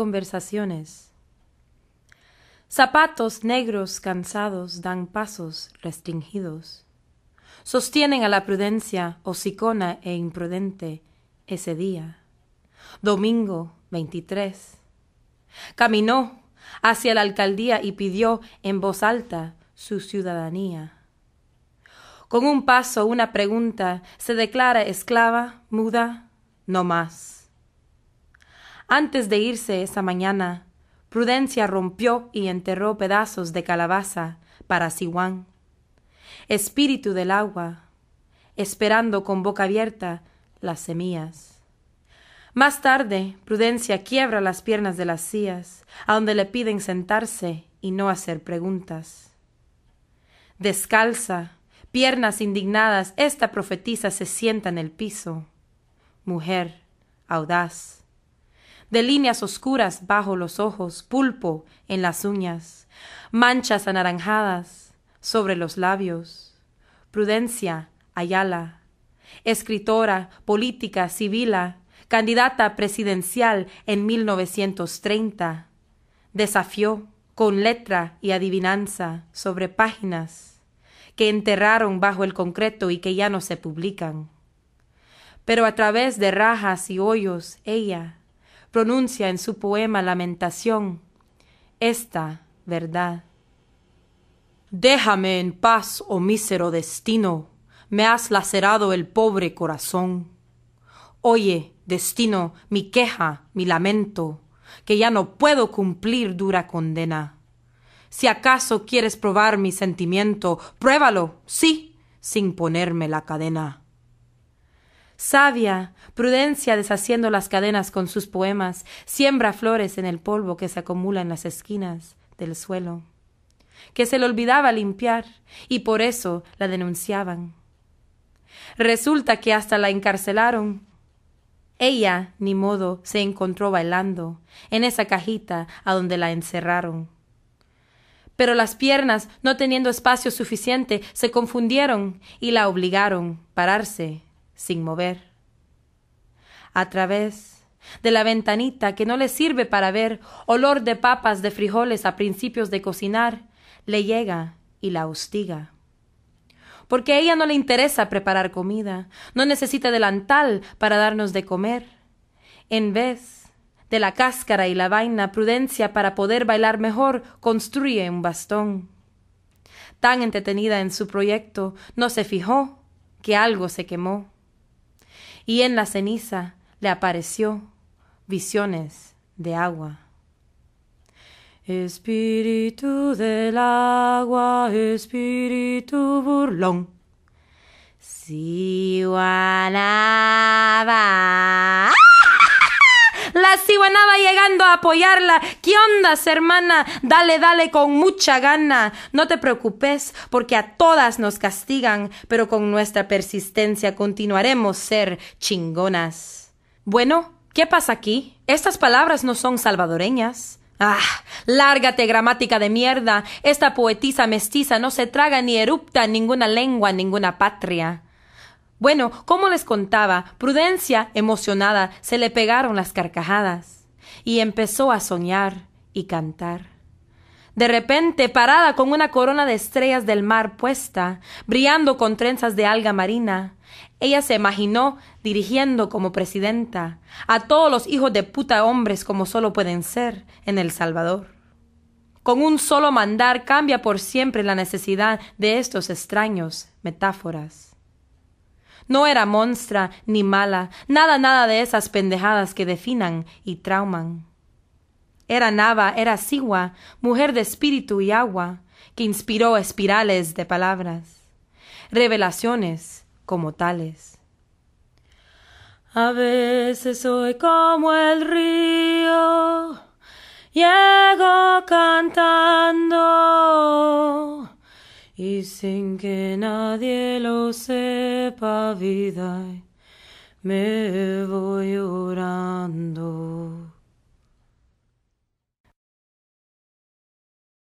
conversaciones. Zapatos negros cansados dan pasos restringidos. Sostienen a la prudencia hocicona e imprudente ese día. Domingo 23. Caminó hacia la alcaldía y pidió en voz alta su ciudadanía. Con un paso, una pregunta, se declara esclava, muda, no más. Antes de irse esa mañana, Prudencia rompió y enterró pedazos de calabaza para Siguán. Espíritu del agua, esperando con boca abierta las semillas. Más tarde, Prudencia quiebra las piernas de las sillas, a donde le piden sentarse y no hacer preguntas. Descalza, piernas indignadas, esta profetisa se sienta en el piso. Mujer, audaz de líneas oscuras bajo los ojos, pulpo en las uñas, manchas anaranjadas sobre los labios. Prudencia Ayala, escritora, política, civila, candidata presidencial en 1930, desafió con letra y adivinanza sobre páginas que enterraron bajo el concreto y que ya no se publican. Pero a través de rajas y hoyos ella pronuncia en su poema Lamentación esta verdad. Déjame en paz, oh mísero destino, me has lacerado el pobre corazón. Oye, destino, mi queja, mi lamento, que ya no puedo cumplir dura condena. Si acaso quieres probar mi sentimiento, pruébalo, sí, sin ponerme la cadena. Sabia, prudencia deshaciendo las cadenas con sus poemas, siembra flores en el polvo que se acumula en las esquinas del suelo, que se le olvidaba limpiar y por eso la denunciaban. Resulta que hasta la encarcelaron. Ella, ni modo, se encontró bailando en esa cajita a donde la encerraron. Pero las piernas, no teniendo espacio suficiente, se confundieron y la obligaron a pararse sin mover. A través de la ventanita que no le sirve para ver olor de papas de frijoles a principios de cocinar, le llega y la hostiga. Porque a ella no le interesa preparar comida, no necesita delantal para darnos de comer. En vez de la cáscara y la vaina, prudencia para poder bailar mejor, construye un bastón. Tan entretenida en su proyecto, no se fijó que algo se quemó y en la ceniza le apareció visiones de agua. Espíritu del agua, espíritu burlón. Siwanaba. La ciguanada llegando a apoyarla. ¿Qué onda hermana? Dale, dale con mucha gana. No te preocupes, porque a todas nos castigan, pero con nuestra persistencia continuaremos ser chingonas. Bueno, ¿qué pasa aquí? Estas palabras no son salvadoreñas. Ah, lárgate gramática de mierda. Esta poetisa mestiza no se traga ni erupta ninguna lengua, ninguna patria. Bueno, como les contaba, Prudencia, emocionada, se le pegaron las carcajadas y empezó a soñar y cantar. De repente, parada con una corona de estrellas del mar puesta, brillando con trenzas de alga marina, ella se imaginó dirigiendo como presidenta a todos los hijos de puta hombres como solo pueden ser en El Salvador. Con un solo mandar cambia por siempre la necesidad de estos extraños metáforas. No era monstra ni mala, nada, nada de esas pendejadas que definan y trauman. Era Nava, era Sigua, mujer de espíritu y agua, que inspiró espirales de palabras, revelaciones como tales. A veces soy como el río, llego cantando sin que nadie lo sepa vida, me voy orando.